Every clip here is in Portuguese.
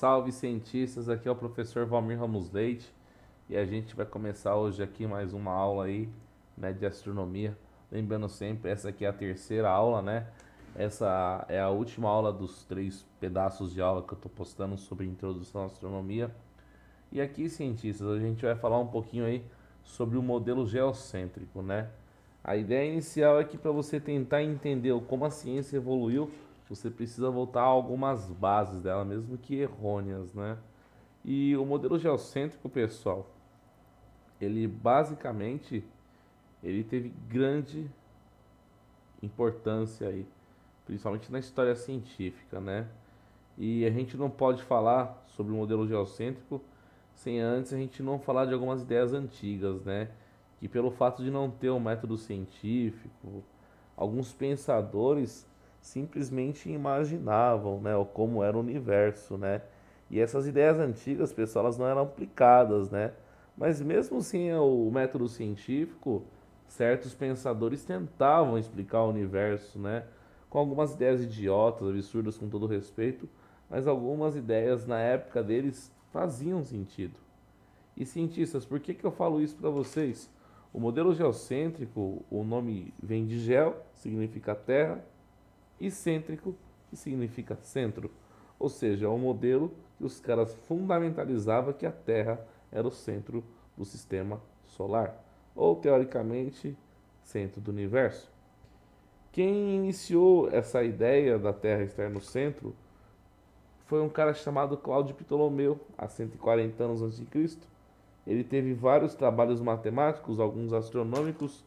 Salve cientistas, aqui é o professor Valmir Ramos Leite e a gente vai começar hoje aqui mais uma aula aí né, de astronomia. Lembrando sempre, essa aqui é a terceira aula, né? Essa é a última aula dos três pedaços de aula que eu estou postando sobre introdução à astronomia. E aqui, cientistas, a gente vai falar um pouquinho aí sobre o modelo geocêntrico, né? A ideia inicial é que para você tentar entender como a ciência evoluiu você precisa voltar a algumas bases dela, mesmo que errôneas, né? E o modelo geocêntrico, pessoal, ele basicamente ele teve grande importância aí, principalmente na história científica, né? E a gente não pode falar sobre o modelo geocêntrico sem antes a gente não falar de algumas ideias antigas, né? Que pelo fato de não ter um método científico, alguns pensadores simplesmente imaginavam, né, como era o universo, né? E essas ideias antigas, pessoal, elas não eram aplicadas, né? Mas mesmo sem assim, é o método científico, certos pensadores tentavam explicar o universo, né? Com algumas ideias idiotas, absurdas, com todo respeito, mas algumas ideias na época deles faziam sentido. E cientistas, por que, que eu falo isso para vocês? O modelo geocêntrico, o nome vem de gel, significa terra, e cêntrico, que significa centro, ou seja, o é um modelo que os caras fundamentalizavam que a Terra era o centro do sistema solar, ou teoricamente, centro do universo. Quem iniciou essa ideia da Terra estar no centro foi um cara chamado Cláudio Ptolomeu, há 140 anos antes de Cristo. Ele teve vários trabalhos matemáticos, alguns astronômicos,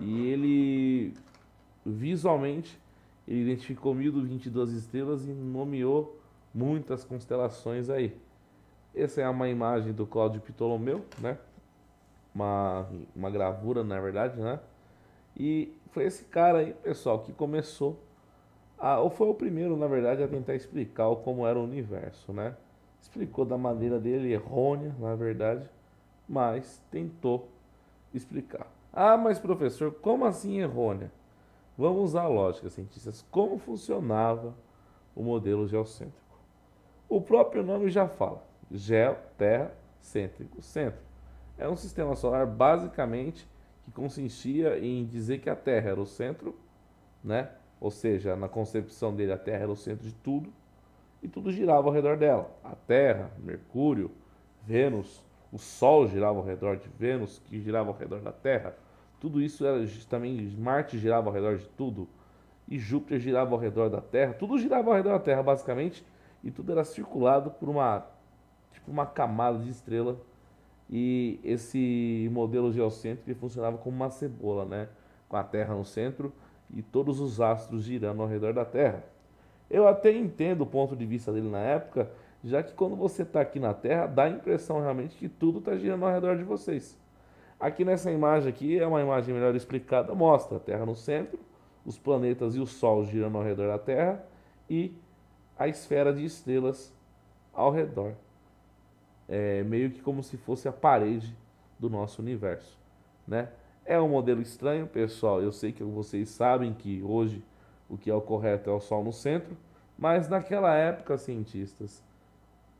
e ele visualmente ele identificou 1022 estrelas e nomeou muitas constelações aí. Essa é uma imagem do Cláudio Ptolomeu, né? Uma, uma gravura, na verdade, né? E foi esse cara aí, pessoal, que começou a, ou foi o primeiro, na verdade, a tentar explicar como era o universo, né? Explicou da maneira dele errônea, na verdade, mas tentou explicar. Ah, mas professor, como assim errônea? Vamos usar a lógica, cientistas. Como funcionava o modelo geocêntrico? O próprio nome já fala: geo, terra, cêntrico, centro. É um sistema solar basicamente que consistia em dizer que a Terra era o centro, né? Ou seja, na concepção dele a Terra era o centro de tudo e tudo girava ao redor dela. A Terra, Mercúrio, Vênus, o Sol girava ao redor de Vênus, que girava ao redor da Terra, tudo isso era também Marte girava ao redor de tudo e Júpiter girava ao redor da Terra. Tudo girava ao redor da Terra basicamente e tudo era circulado por uma tipo uma camada de estrela e esse modelo geocêntrico funcionava como uma cebola, né? Com a Terra no centro e todos os astros girando ao redor da Terra. Eu até entendo o ponto de vista dele na época, já que quando você está aqui na Terra, dá a impressão realmente que tudo está girando ao redor de vocês. Aqui nessa imagem aqui, é uma imagem melhor explicada, mostra a Terra no centro, os planetas e o Sol girando ao redor da Terra e a esfera de estrelas ao redor. É meio que como se fosse a parede do nosso universo, né? É um modelo estranho, pessoal. Eu sei que vocês sabem que hoje o que é o correto é o Sol no centro, mas naquela época, cientistas,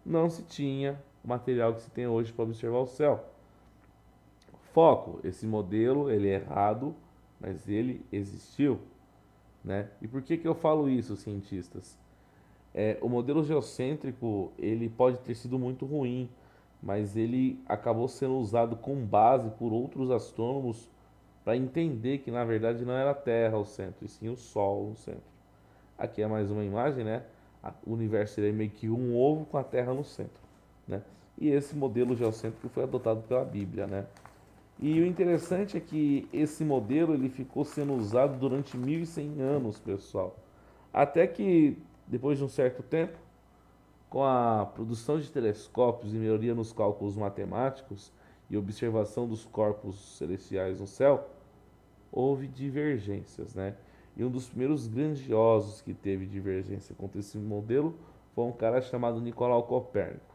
não se tinha o material que se tem hoje para observar o céu. Foco, esse modelo ele é errado, mas ele existiu, né? E por que que eu falo isso, cientistas? É, o modelo geocêntrico ele pode ter sido muito ruim, mas ele acabou sendo usado com base por outros astrônomos para entender que na verdade não era a Terra o centro, e sim o Sol o centro. Aqui é mais uma imagem, né? O universo seria é meio que um ovo com a Terra no centro, né? E esse modelo geocêntrico foi adotado pela Bíblia, né? E o interessante é que esse modelo ele ficou sendo usado durante 1100 anos, pessoal. Até que depois de um certo tempo, com a produção de telescópios e melhoria nos cálculos matemáticos e observação dos corpos celestiais no céu, houve divergências, né? E um dos primeiros grandiosos que teve divergência contra esse modelo foi um cara chamado Nicolau Copérnico.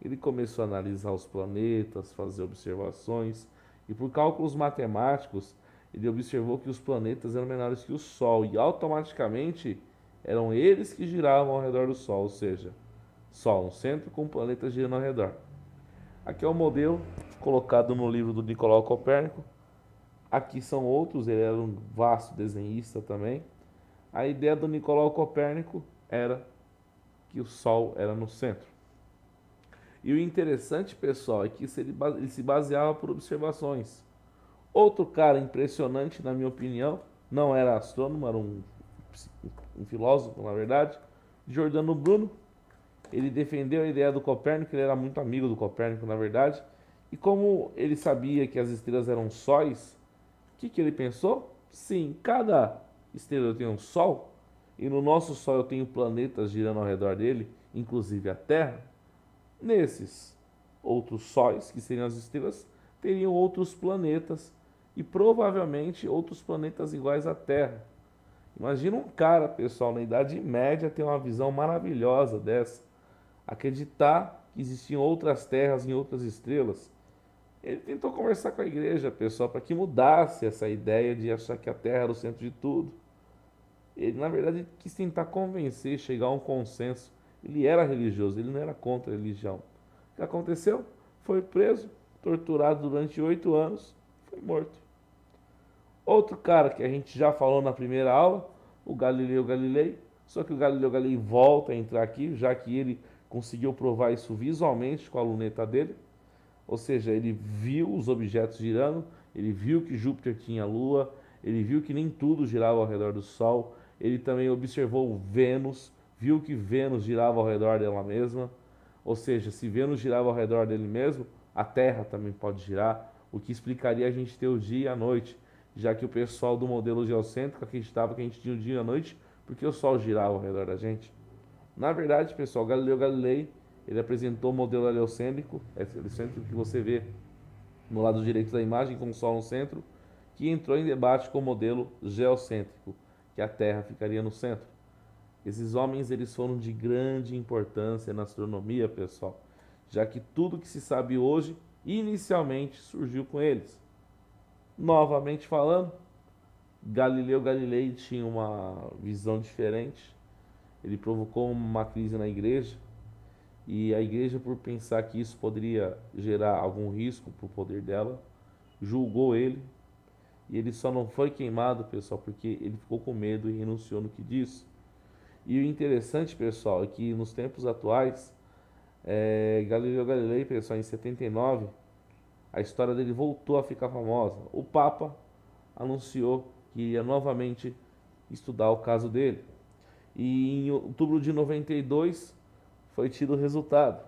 Ele começou a analisar os planetas, fazer observações e por cálculos matemáticos, ele observou que os planetas eram menores que o Sol e automaticamente eram eles que giravam ao redor do Sol, ou seja, Sol no centro com o planeta girando ao redor. Aqui é o um modelo colocado no livro do Nicolau Copérnico. Aqui são outros, ele era um vasto desenhista também. A ideia do Nicolau Copérnico era que o Sol era no centro. E o interessante, pessoal, é que isso ele, ele se baseava por observações. Outro cara impressionante, na minha opinião, não era astrônomo, era um, um filósofo, na verdade, Giordano Bruno. Ele defendeu a ideia do Copérnico, ele era muito amigo do Copérnico, na verdade. E como ele sabia que as estrelas eram sóis, o que, que ele pensou? Sim, cada estrela tem um sol, e no nosso sol eu tenho planetas girando ao redor dele, inclusive a Terra. Nesses outros sóis, que seriam as estrelas, teriam outros planetas e provavelmente outros planetas iguais à Terra. Imagina um cara, pessoal, na Idade Média ter uma visão maravilhosa dessa, acreditar que existiam outras terras em outras estrelas. Ele tentou conversar com a igreja, pessoal, para que mudasse essa ideia de achar que a Terra era o centro de tudo. Ele, na verdade, quis tentar convencer, chegar a um consenso ele era religioso, ele não era contra a religião. O que aconteceu? Foi preso, torturado durante oito anos, foi morto. Outro cara que a gente já falou na primeira aula, o Galileu Galilei, só que o Galileu Galilei volta a entrar aqui, já que ele conseguiu provar isso visualmente com a luneta dele. Ou seja, ele viu os objetos girando, ele viu que Júpiter tinha lua, ele viu que nem tudo girava ao redor do Sol, ele também observou Vênus, viu que Vênus girava ao redor dela mesma. Ou seja, se Vênus girava ao redor dele mesmo, a Terra também pode girar, o que explicaria a gente ter o dia e a noite, já que o pessoal do modelo geocêntrico acreditava que a gente tinha o dia e a noite porque o Sol girava ao redor da gente. Na verdade, pessoal, Galileu Galilei ele apresentou o modelo heliocêntrico, é heliocêntrico que você vê no lado direito da imagem com o Sol no centro, que entrou em debate com o modelo geocêntrico, que a Terra ficaria no centro. Esses homens eles foram de grande importância na astronomia, pessoal, já que tudo que se sabe hoje inicialmente surgiu com eles. Novamente falando, Galileu Galilei tinha uma visão diferente. Ele provocou uma crise na igreja e a igreja, por pensar que isso poderia gerar algum risco para o poder dela, julgou ele e ele só não foi queimado, pessoal, porque ele ficou com medo e renunciou no que disse. E o interessante, pessoal, é que nos tempos atuais, é, Galileu Galilei, pessoal, em 79, a história dele voltou a ficar famosa. O Papa anunciou que ia novamente estudar o caso dele. E em outubro de 92 foi tido o resultado.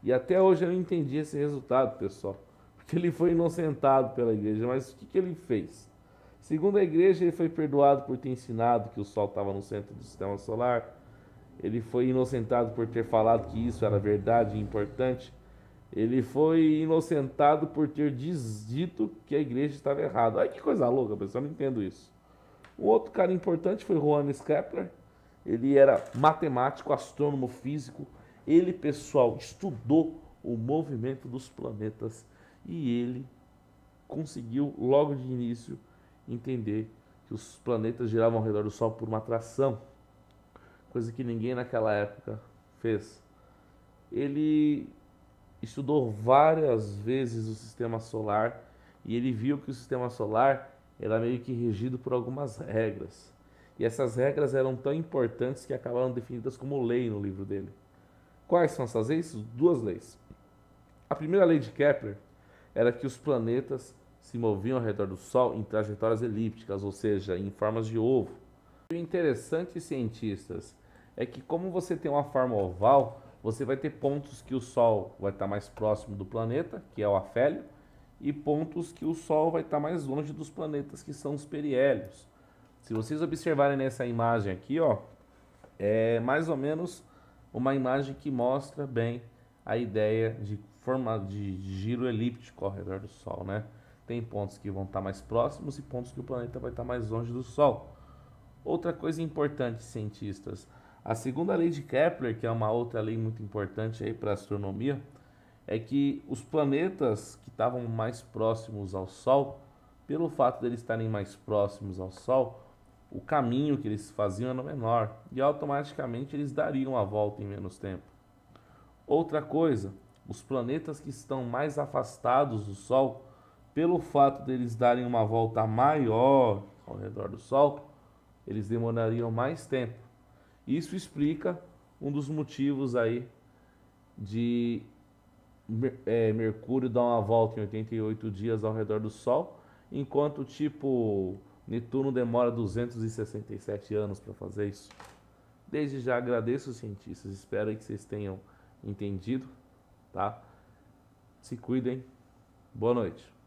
E até hoje eu não entendi esse resultado, pessoal. Porque ele foi inocentado pela igreja, mas o que, que ele fez? Segundo a igreja, ele foi perdoado por ter ensinado que o Sol estava no centro do sistema solar. Ele foi inocentado por ter falado que isso era verdade e importante. Ele foi inocentado por ter dito que a igreja estava errada. Olha que coisa louca, pessoal, não entendo isso. Um outro cara importante foi Johannes Kepler. Ele era matemático, astrônomo físico. Ele, pessoal, estudou o movimento dos planetas e ele conseguiu logo de início entender que os planetas giravam ao redor do Sol por uma atração, coisa que ninguém naquela época fez. Ele estudou várias vezes o sistema solar e ele viu que o sistema solar era meio que regido por algumas regras. E essas regras eram tão importantes que acabaram definidas como lei no livro dele. Quais são essas leis? Duas leis. A primeira lei de Kepler era que os planetas se moviam ao redor do Sol em trajetórias elípticas, ou seja, em formas de ovo. O interessante, cientistas, é que como você tem uma forma oval, você vai ter pontos que o Sol vai estar mais próximo do planeta, que é o afélio, e pontos que o Sol vai estar mais longe dos planetas, que são os perihélios. Se vocês observarem nessa imagem aqui, ó, é mais ou menos uma imagem que mostra bem a ideia de forma de giro elíptico ao redor do Sol, né? Tem pontos que vão estar mais próximos e pontos que o planeta vai estar mais longe do Sol. Outra coisa importante, cientistas, a segunda lei de Kepler, que é uma outra lei muito importante aí para a astronomia, é que os planetas que estavam mais próximos ao Sol, pelo fato deles de estarem mais próximos ao Sol, o caminho que eles faziam era é menor e automaticamente eles dariam a volta em menos tempo. Outra coisa, os planetas que estão mais afastados do Sol pelo fato deles darem uma volta maior ao redor do Sol, eles demorariam mais tempo. Isso explica um dos motivos aí de é, Mercúrio dar uma volta em 88 dias ao redor do Sol, enquanto tipo Netuno demora 267 anos para fazer isso. Desde já agradeço os cientistas, espero que vocês tenham entendido, tá? Se cuidem. Boa noite.